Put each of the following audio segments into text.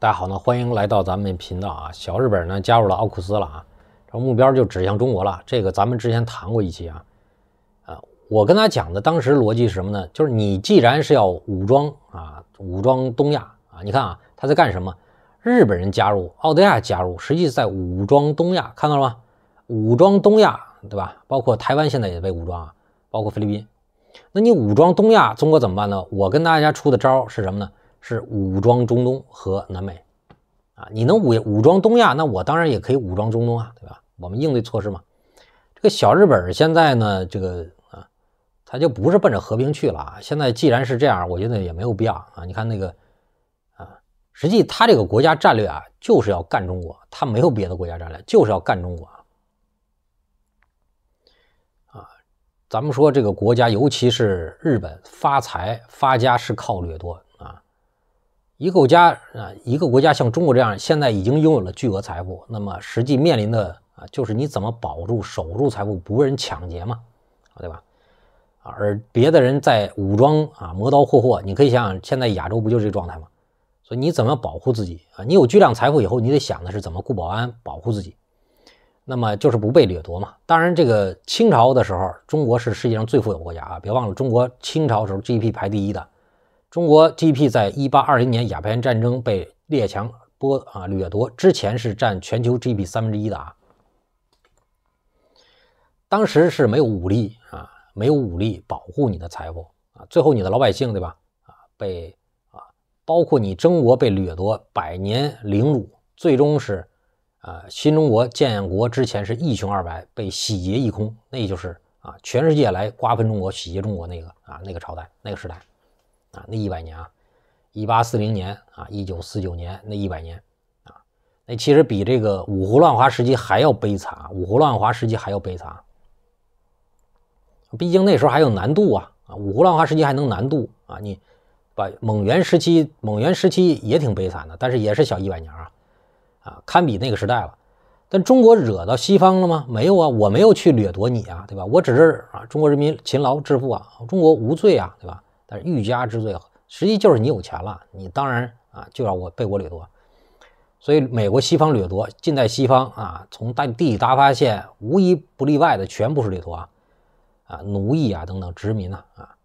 大家好，呢欢迎来到咱们频道啊！小日本呢加入了奥库斯了啊，这目标就指向中国了。这个咱们之前谈过一期啊，啊，我跟他讲的当时逻辑是什么呢？就是你既然是要武装啊，武装东亚啊，你看啊，他在干什么？日本人加入，澳大利亚加入，实际在武装东亚，看到了吗？武装东亚，对吧？包括台湾现在也被武装啊，包括菲律宾，那你武装东亚，中国怎么办呢？我跟大家出的招是什么呢？是武装中东和南美啊！你能武武装东亚，那我当然也可以武装中东啊，对吧？我们应对措施嘛。这个小日本现在呢，这个啊，他就不是奔着和平去了。现在既然是这样，我觉得也没有必要啊。你看那个啊，实际他这个国家战略啊，就是要干中国，他没有别的国家战略，就是要干中国啊。咱们说这个国家，尤其是日本，发财发家是靠掠夺。一个国家啊，一个国家像中国这样，现在已经拥有了巨额财富，那么实际面临的啊，就是你怎么保住、守住财富，不被人抢劫嘛，对吧？而别的人在武装啊，磨刀霍霍。你可以想想，现在亚洲不就是这状态吗？所以你怎么保护自己啊？你有巨量财富以后，你得想的是怎么雇保安保护自己，那么就是不被掠夺嘛。当然，这个清朝的时候，中国是世界上最富有国家啊，别忘了，中国清朝时候 GDP 排第一的。中国 GDP 在一八二零年鸦片战争被列强剥啊掠夺之前是占全球 GDP 三分之一的啊。当时是没有武力啊，没有武力保护你的财富啊，最后你的老百姓对吧啊被啊包括你中国被掠夺百年凌辱，最终是啊新中国建国之前是一穷二白被洗劫一空，那就是啊全世界来瓜分中国洗劫中国那个啊那个朝代那个时代。啊，那一百年啊，一八四零年啊，一九四九年那一百年啊，那其实比这个五胡乱华时期还要悲惨啊！五胡乱华时期还要悲惨，毕竟那时候还有难度啊！啊，五胡乱华时期还能难度啊？你把蒙元时期，蒙元时期也挺悲惨的，但是也是小一百年啊，啊，堪比那个时代了。但中国惹到西方了吗？没有啊，我没有去掠夺你啊，对吧？我只是啊，中国人民勤劳致富啊，中国无罪啊，对吧？但是欲加之罪，实际就是你有钱了，你当然啊就要我被我掠夺。所以美国西方掠夺近代西方啊，从大地理大发现，无一不例外的全部是掠夺啊、奴役啊等等殖民呐啊。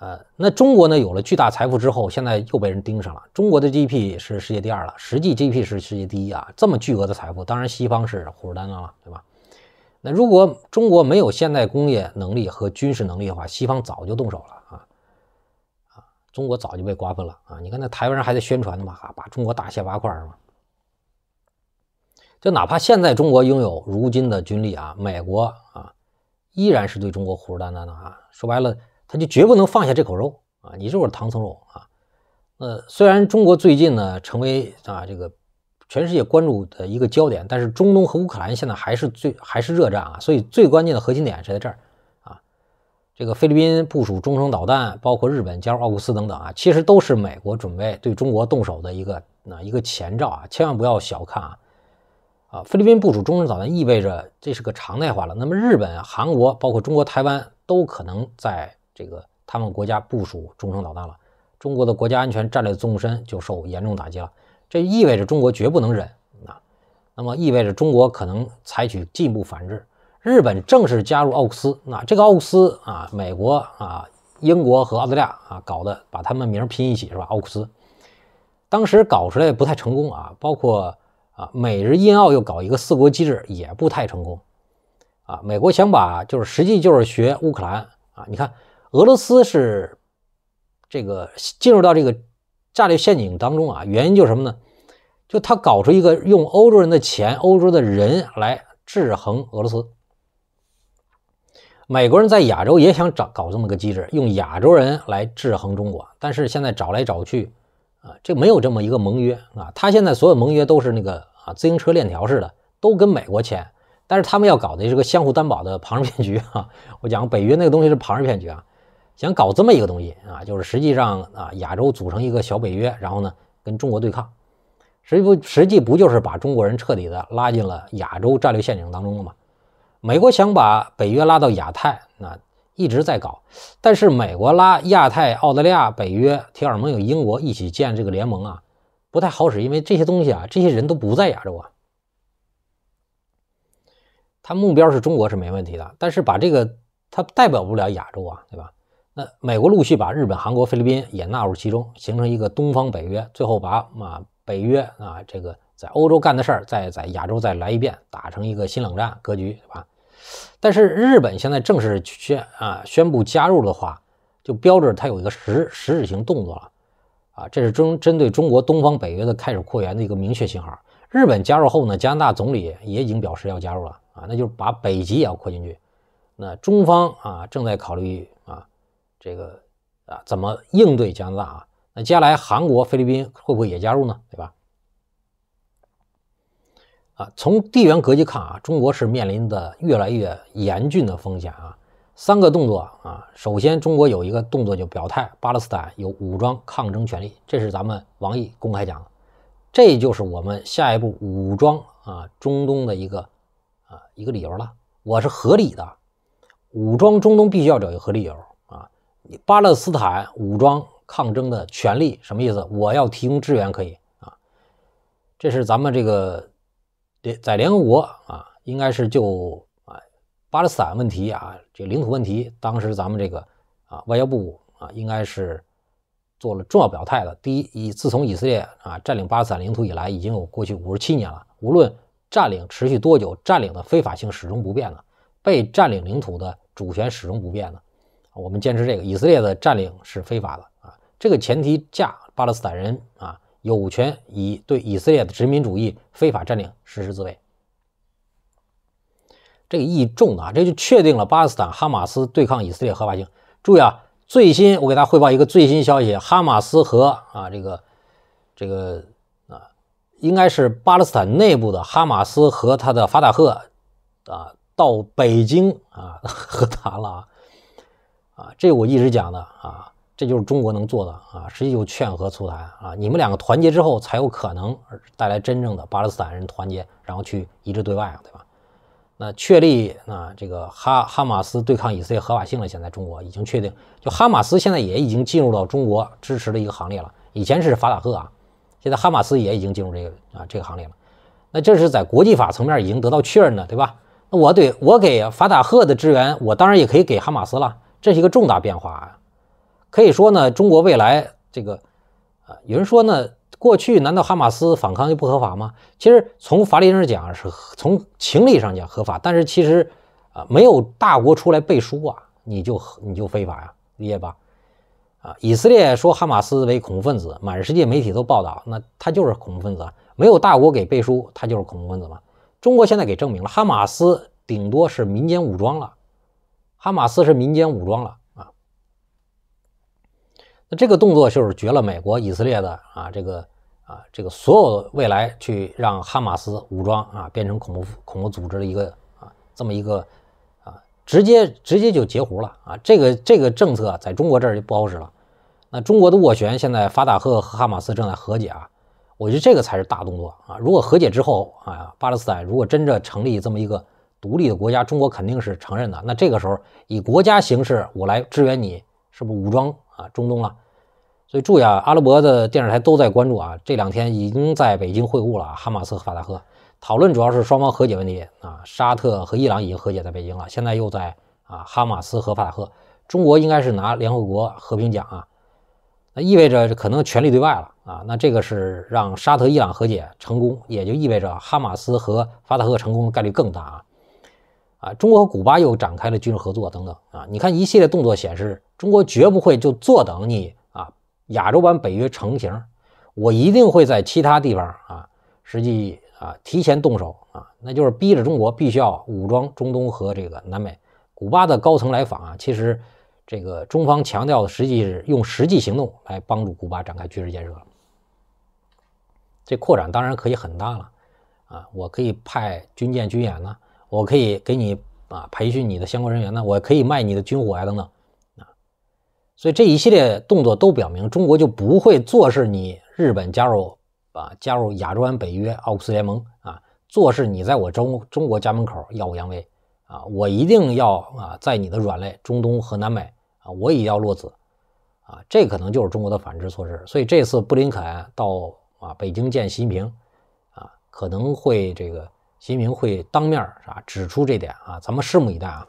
呃，那中国呢，有了巨大财富之后，现在又被人盯上了。中国的 GDP 是世界第二了，实际 GDP 是世界第一啊。这么巨额的财富，当然西方是虎视眈眈了，对吧？那如果中国没有现代工业能力和军事能力的话，西方早就动手了。中国早就被瓜分了啊！你看那台湾人还在宣传呢嘛，把中国大卸八块嘛。就哪怕现在中国拥有如今的军力啊，美国啊依然是对中国虎视眈眈的啊。说白了，他就绝不能放下这口肉啊！你就是唐僧肉啊。呃，虽然中国最近呢成为啊这个全世界关注的一个焦点，但是中东和乌克兰现在还是最还是热战啊，所以最关键的核心点是在这儿。这个菲律宾部署中程导弹，包括日本加入奥古斯等等啊，其实都是美国准备对中国动手的一个那一个前兆啊，千万不要小看啊！啊，菲律宾部署中程导弹意味着这是个常态化了，那么日本、韩国包括中国台湾都可能在这个他们国家部署中程导弹了，中国的国家安全战略纵深就受严重打击了，这意味着中国绝不能忍啊，那么意味着中国可能采取进一步反制。日本正式加入奥库斯，那这个奥库斯啊，美国啊、英国和澳大利亚啊搞的，把他们名拼一起是吧？奥库斯当时搞出来不太成功啊，包括啊，美日印澳又搞一个四国机制也不太成功啊。美国想把就是实际就是学乌克兰啊，你看俄罗斯是这个进入到这个战略陷阱当中啊，原因就是什么呢？就他搞出一个用欧洲人的钱、欧洲的人来制衡俄罗斯。美国人在亚洲也想找搞这么个机制，用亚洲人来制衡中国。但是现在找来找去，啊，这没有这么一个盟约啊。他现在所有盟约都是那个啊，自行车链条似的，都跟美国签。但是他们要搞的是个相互担保的庞氏骗局啊！我讲北约那个东西是庞氏骗局啊，想搞这么一个东西啊，就是实际上啊，亚洲组成一个小北约，然后呢跟中国对抗，实际不实际不就是把中国人彻底的拉进了亚洲战略陷阱当中了吗？美国想把北约拉到亚太，那一直在搞。但是美国拉亚太、澳大利亚、北约、提尔蒙有英国一起建这个联盟啊，不太好使，因为这些东西啊，这些人都不在亚洲啊。他目标是中国是没问题的，但是把这个他代表不了亚洲啊，对吧？那美国陆续把日本、韩国、菲律宾也纳入其中，形成一个东方北约，最后把啊北约啊这个在欧洲干的事儿，再在亚洲再来一遍，打成一个新冷战格局，对吧？但是日本现在正式宣啊宣布加入的话，就标志它有一个实实质性动作了啊，这是针针对中国东方北约的开始扩员的一个明确信号。日本加入后呢，加拿大总理也已经表示要加入了啊，那就是把北极也要扩进去。那中方啊正在考虑啊这个啊怎么应对加拿大啊？那接下来韩国、菲律宾会不会也加入呢？对吧？啊，从地缘格局看啊，中国是面临的越来越严峻的风险啊。三个动作啊，首先，中国有一个动作就表态，巴勒斯坦有武装抗争权利，这是咱们王毅公开讲的，这就是我们下一步武装啊中东的一个啊一个理由了。我是合理的，武装中东必须要找一个合理理由啊。巴勒斯坦武装抗争的权利什么意思？我要提供支援可以啊，这是咱们这个。在联合国啊，应该是就啊巴勒斯坦问题啊，这领土问题，当时咱们这个啊外交部啊，应该是做了重要表态的。第一，以自从以色列啊占领巴勒斯坦领土以来，已经有过去五十七年了。无论占领持续多久，占领的非法性始终不变的，被占领领土的主权始终不变的。我们坚持这个，以色列的占领是非法的啊。这个前提下，巴勒斯坦人啊。有权以对以色列的殖民主义非法占领实施自卫。这个意重啊，这就确定了巴勒斯坦哈马斯对抗以色列合法性。注意啊，最新我给大家汇报一个最新消息：哈马斯和啊这个这个啊，应该是巴勒斯坦内部的哈马斯和他的法塔赫啊，到北京啊 和谈了啊啊，这我一直讲的啊。这就是中国能做的啊，实际就劝和促谈啊。你们两个团结之后，才有可能带来真正的巴勒斯坦人团结，然后去一致对外，对吧？那确立啊，这个哈哈马斯对抗以色列合法性了。现在中国已经确定，就哈马斯现在也已经进入到中国支持的一个行列了。以前是法塔赫啊，现在哈马斯也已经进入这个啊这个行列了。那这是在国际法层面已经得到确认的，对吧？那我对我给法塔赫的支援，我当然也可以给哈马斯了，这是一个重大变化啊。可以说呢，中国未来这个，啊，有人说呢，过去难道哈马斯反抗就不合法吗？其实从法律上讲是，从情理上讲合法，但是其实啊，没有大国出来背书啊，你就你就非法呀，理解吧？啊，以色列说哈马斯为恐怖分子，满世界媒体都报道，那他就是恐怖分子，啊，没有大国给背书，他就是恐怖分子嘛。中国现在给证明了，哈马斯顶多是民间武装了，哈马斯是民间武装了。这个动作就是绝了美国、以色列的啊，这个啊，这个所有未来去让哈马斯武装啊变成恐怖恐怖组织的一个啊，这么一个啊，直接直接就截胡了啊！这个这个政策在中国这儿就不好使了。那中国的斡旋现在法塔赫和哈马斯正在和解啊，我觉得这个才是大动作啊！如果和解之后啊，巴勒斯坦如果真的成立这么一个独立的国家，中国肯定是承认的。那这个时候以国家形式我来支援你，是不是武装啊中东了？所以，注意啊，阿拉伯的电视台都在关注啊。这两天已经在北京会晤了啊，哈马斯和法塔赫讨论主要是双方和解问题啊。沙特和伊朗已经和解在北京了，现在又在啊，哈马斯和法塔赫。中国应该是拿联合国和平奖啊，那意味着可能全力对外了啊。那这个是让沙特、伊朗和解成功，也就意味着哈马斯和法塔赫成功的概率更大啊。啊，中国和古巴又展开了军事合作等等啊。你看一系列动作显示，中国绝不会就坐等你。亚洲版北约成型，我一定会在其他地方啊，实际啊提前动手啊，那就是逼着中国必须要武装中东和这个南美古巴的高层来访啊。其实这个中方强调的，实际是用实际行动来帮助古巴展开军事建设。这扩展当然可以很大了啊，我可以派军舰军演呢，我可以给你啊培训你的相关人员呢，我可以卖你的军火呀等等。所以这一系列动作都表明，中国就不会坐视你日本加入啊加入亚洲安北约、奥克斯联盟啊，坐视你在我中中国家门口耀武扬威啊！我一定要啊在你的软肋中东和南美啊，我也要落子啊！这可能就是中国的反制措施。所以这次布林肯到啊北京见习近平啊，可能会这个习近平会当面啊指出这点啊，咱们拭目以待啊。